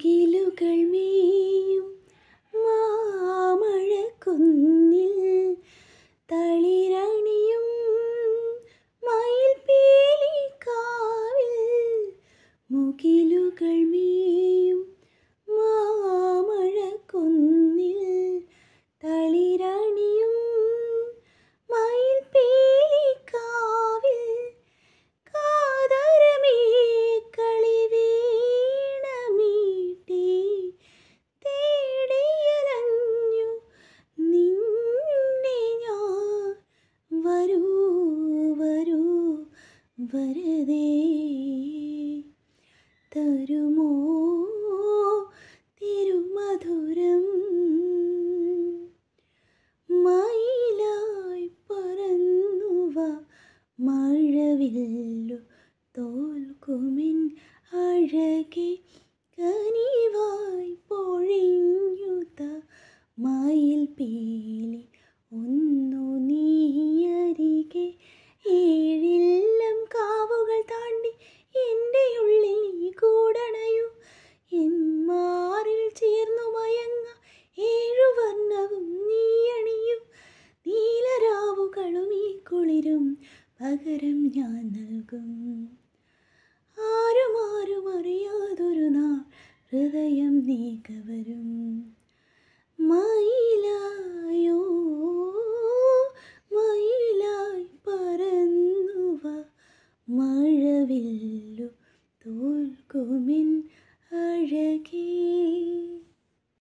മുകിലുകൾ മേയും മാമഴക്കുന്നിൽ തളിരണിയും മയിൽ കാവിൽ മുകിലുകൾ മേയും വരതേ തരുമോ തിരുമധുരം മയിലായി പറന്നുവ മഴവില്ലു തോൽക്കുമിൻ അഴകി കനിവായി പൊഴിഞ്ഞുത മയിൽ പീലി ഒന്നു നീയരികെ ഈ പകരം ഞാൻ നൽകും ആരും ആരും അറിയാതൊരു നാൾ ഹൃദയം നീ കവരും മയിലായോ മയിലായി പറന്നുവ മഴവില്ലു തോൽക്കുമിൻ അഴകേ